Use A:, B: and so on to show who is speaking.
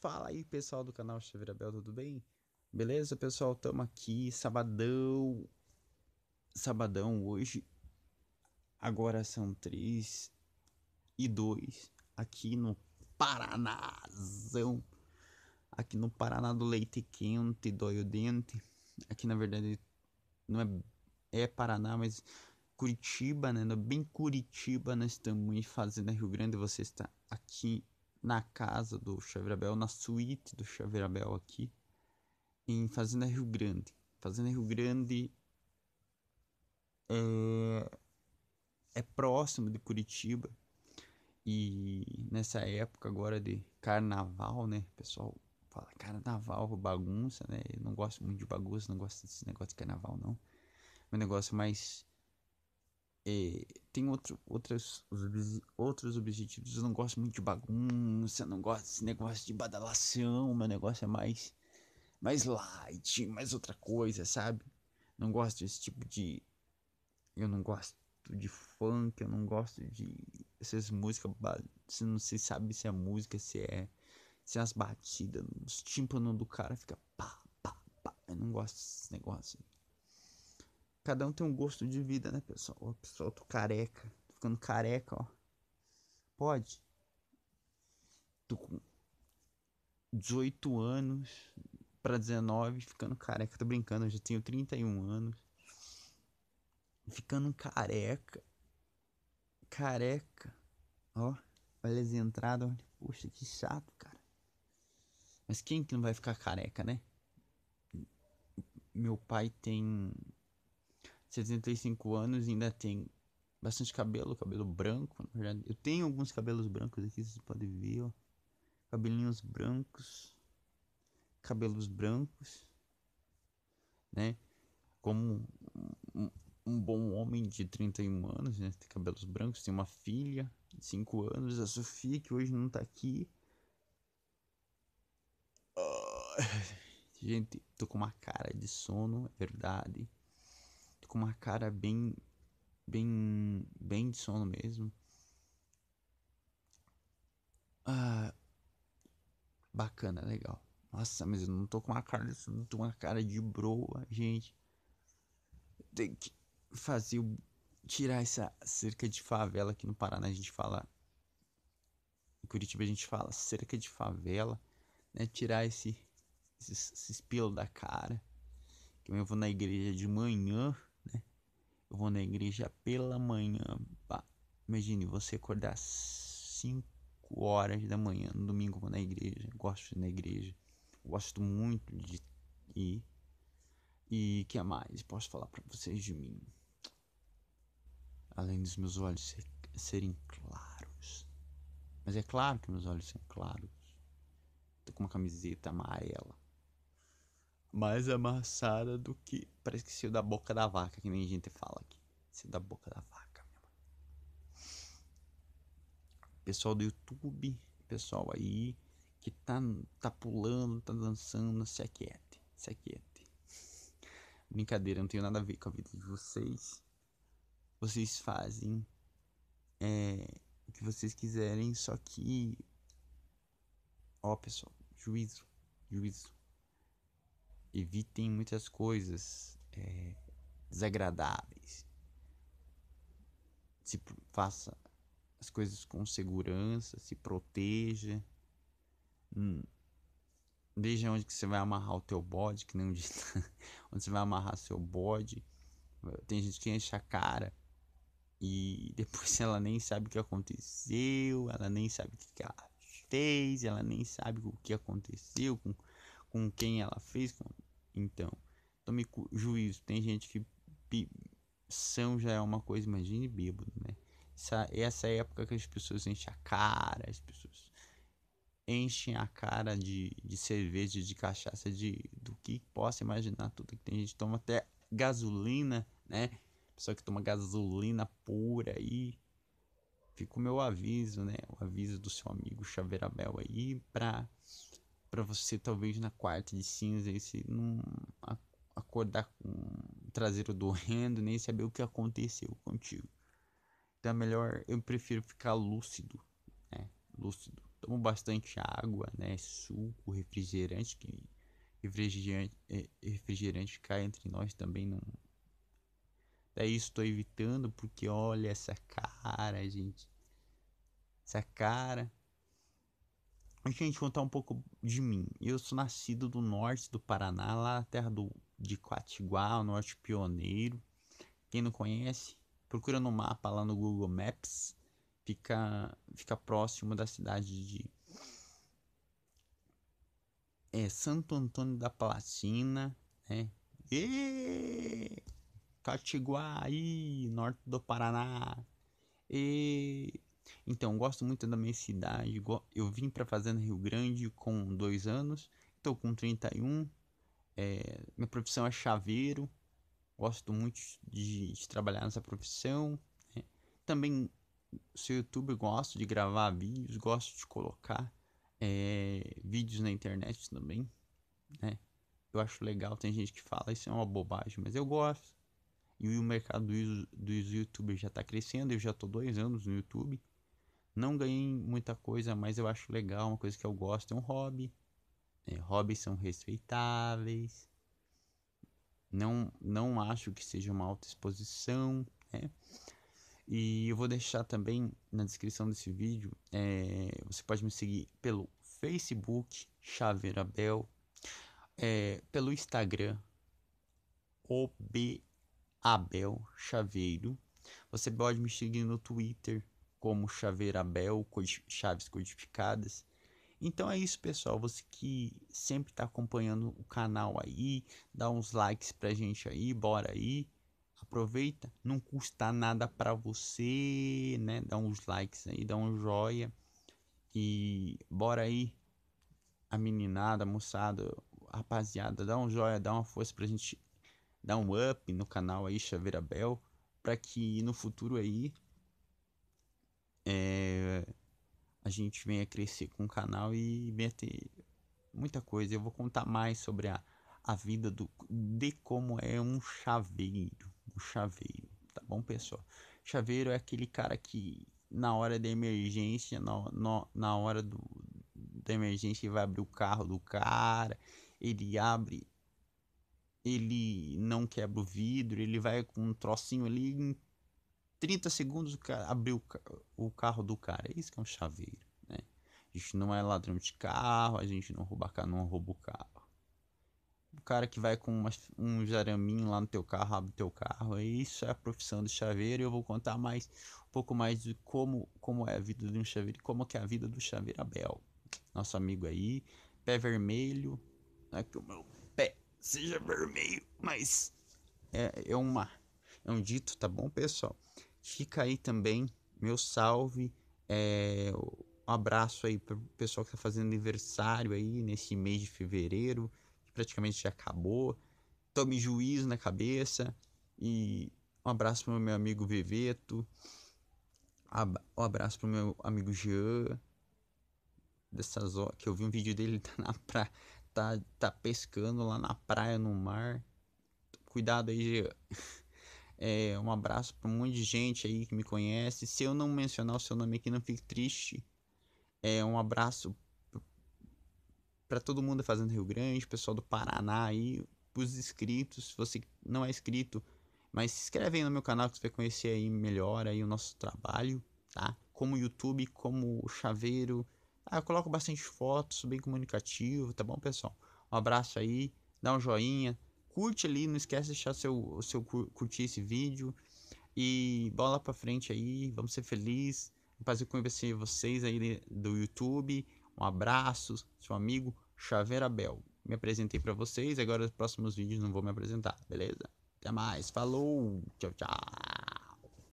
A: Fala aí pessoal do canal Xavier Abel, tudo bem? Beleza pessoal, tamo aqui, sabadão, sabadão hoje, agora são 3 e 2 aqui no Paranazão, aqui no Paraná do leite quente, dói o dente, aqui na verdade não é, é Paraná, mas Curitiba, né, bem Curitiba nós estamos fazendo Rio Grande, você está aqui na casa do Xavier Abel, na suíte do Xavier Abel aqui, em Fazenda Rio Grande. Fazenda Rio Grande é, é próximo de Curitiba e nessa época agora de carnaval, né? O pessoal fala carnaval, bagunça, né? Eu não gosto muito de bagunça, não gosto desse negócio de carnaval, não. Meu negócio é mais. É, tem outro, outras, outros objetivos. Eu não gosto muito de bagunça, não gosto desse negócio de badalação. Meu negócio é mais, mais light, mais outra coisa, sabe? Não gosto desse tipo de. Eu não gosto de funk, eu não gosto de essas músicas. Você não se sabe se é música, se é. Se é as batidas, os tímpanos do cara fica pá, pá, pá. Eu não gosto desse negócio. Cada um tem um gosto de vida, né, pessoal? pessoal, tô careca. Tô ficando careca, ó. Pode? Tô com 18 anos para 19, ficando careca. Tô brincando, eu já tenho 31 anos. Ficando careca. Careca. Ó, olha as entradas, olha. Poxa, que chato, cara. Mas quem que não vai ficar careca, né? Meu pai tem 75 anos e ainda tem bastante cabelo, cabelo branco, na verdade. Eu tenho alguns cabelos brancos aqui, vocês podem ver, ó. Cabelinhos brancos. Cabelos brancos. Né? Como um, um bom homem de 31 anos, né? Tem cabelos brancos, tem uma filha de 5 anos, a Sofia, que hoje não tá aqui. Gente, tô com uma cara de sono, é verdade com uma cara bem. bem. bem de sono mesmo. Ah, bacana, legal. Nossa, mas eu não tô com uma cara, não tô com uma cara de broa, gente. Tem que fazer tirar essa cerca de favela aqui no Paraná a gente fala em Curitiba a gente fala cerca de favela, né? Tirar esse esse, esse da cara. Que eu vou na igreja de manhã eu vou na igreja pela manhã. Pá. Imagine você acordar 5 horas da manhã. No domingo vou na igreja. Gosto de ir na igreja. Gosto muito de ir. E que é mais? Posso falar para vocês de mim? Além dos meus olhos ser, serem claros. Mas é claro que meus olhos são claros. Tô com uma camiseta amarela mais amassada do que. Parece que saiu da boca da vaca, que nem a gente fala aqui. Saiu da boca da vaca, meu Pessoal do YouTube, pessoal aí que tá, tá pulando, tá dançando, se aquiete, se aquiete. Brincadeira, não tenho nada a ver com a vida de vocês. Vocês fazem é, o que vocês quiserem, só que. Ó, pessoal, juízo, juízo. Evitem muitas coisas é, desagradáveis. Se faça as coisas com segurança, se proteja. Hum. Veja onde que você vai amarrar o teu bode, que nem onde você vai amarrar seu bode. Tem gente que enche a cara e depois ela nem sabe o que aconteceu, ela nem sabe o que ela fez, ela nem sabe o que aconteceu, com, com quem ela fez, com então, tome então juízo. Tem gente que são já é uma coisa, imagine bêbado, né? Essa, essa é época que as pessoas enchem a cara, as pessoas enchem a cara de, de cerveja, de cachaça, de do que possa imaginar tudo. Que tem gente que toma até gasolina, né? Pessoa que toma gasolina pura aí. Fica o meu aviso, né? O aviso do seu amigo Chaveirabel aí pra para você talvez na quarta de cinza e se não acordar com o traseiro doendo, nem saber o que aconteceu contigo. Então é melhor, eu prefiro ficar lúcido, né? Lúcido. Tomo bastante água, né? Suco, refrigerante, que refrigerante, é, refrigerante ficar entre nós também não. é isso estou evitando porque olha essa cara, gente. Essa cara Gente, contar um pouco de mim. Eu sou nascido do norte do Paraná, lá na terra do, de Quatiguá, o norte pioneiro. Quem não conhece, procura no mapa lá no Google Maps. Fica, fica próximo da cidade de é, Santo Antônio da Palatina, né? E Catiguá aí, norte do Paraná. E então, gosto muito da minha cidade. Eu vim para Fazenda Rio Grande com dois anos, estou com 31. É, minha profissão é chaveiro, gosto muito de, de trabalhar nessa profissão. Né? Também sou youtuber, gosto de gravar vídeos, gosto de colocar é, vídeos na internet também. Né? Eu acho legal, tem gente que fala isso é uma bobagem, mas eu gosto. E o mercado dos, dos youtubers já está crescendo, eu já estou dois anos no YouTube. Não ganhei muita coisa, mas eu acho legal, uma coisa que eu gosto, é um hobby. É, hobbies são respeitáveis. Não, não acho que seja uma alta exposição, né? E eu vou deixar também na descrição desse vídeo. É, você pode me seguir pelo Facebook, Xavier Abel, é, pelo Instagram, OBAbel Chaveiro. Você pode me seguir no Twitter, como chaveira Abel, chaves codificadas. Então é isso, pessoal. Você que sempre está acompanhando o canal aí, dá uns likes pra gente aí, bora aí. Aproveita, não custa nada para você, né? Dá uns likes aí, dá um joia. E bora aí, a meninada, a moçada, a rapaziada, dá um joia, dá uma força pra gente dar um up no canal aí, Chaveira Bel, para que no futuro aí é, a gente venha crescer com o canal e venha ter muita coisa. Eu vou contar mais sobre a, a vida do, de como é um chaveiro. Um chaveiro, tá bom, pessoal? Chaveiro é aquele cara que na hora da emergência, na, na, na hora do, da emergência, ele vai abrir o carro do cara, ele abre, ele não quebra o vidro, ele vai com um trocinho ali 30 segundos o cara abriu o carro do cara. Isso que é um chaveiro, né? A gente não é ladrão de carro, a gente não rouba carro, não rouba o carro. O cara que vai com um jaraminho lá no teu carro, abre teu carro. Isso é a profissão do chaveiro. E eu vou contar mais um pouco mais de como, como é a vida de um chaveiro e como que é a vida do chaveiro Abel. Nosso amigo aí, pé vermelho. Não é que o meu pé seja vermelho, mas é, é uma é um dito, tá bom, pessoal? Fica aí também, meu salve. É, um abraço aí pro pessoal que tá fazendo aniversário aí nesse mês de fevereiro, que praticamente já acabou. Tome juízo na cabeça. E um abraço pro meu amigo Veveto. Um abraço pro meu amigo Jean. Dessas horas que eu vi um vídeo dele, ele tá na pra Tá, tá pescando lá na praia, no mar. Cuidado aí, Jean. É, um abraço para um monte de gente aí que me conhece. Se eu não mencionar o seu nome aqui, não fique triste. É, um abraço para todo mundo fazendo Rio Grande, pessoal do Paraná aí, os inscritos. Se você não é inscrito, mas se inscreve aí no meu canal que você vai conhecer aí melhor aí o nosso trabalho, tá? Como YouTube, como chaveiro. Ah, eu coloco bastante fotos, bem comunicativo, tá bom, pessoal? Um abraço aí, dá um joinha, curte ali, não esquece de deixar seu, seu curtir esse vídeo. E bola pra frente aí, vamos ser felizes. Prazer conhecer vocês aí do YouTube. Um abraço, seu amigo Xavier Abel. Me apresentei para vocês, agora nos próximos vídeos não vou me apresentar, beleza? Até mais, falou, tchau, tchau.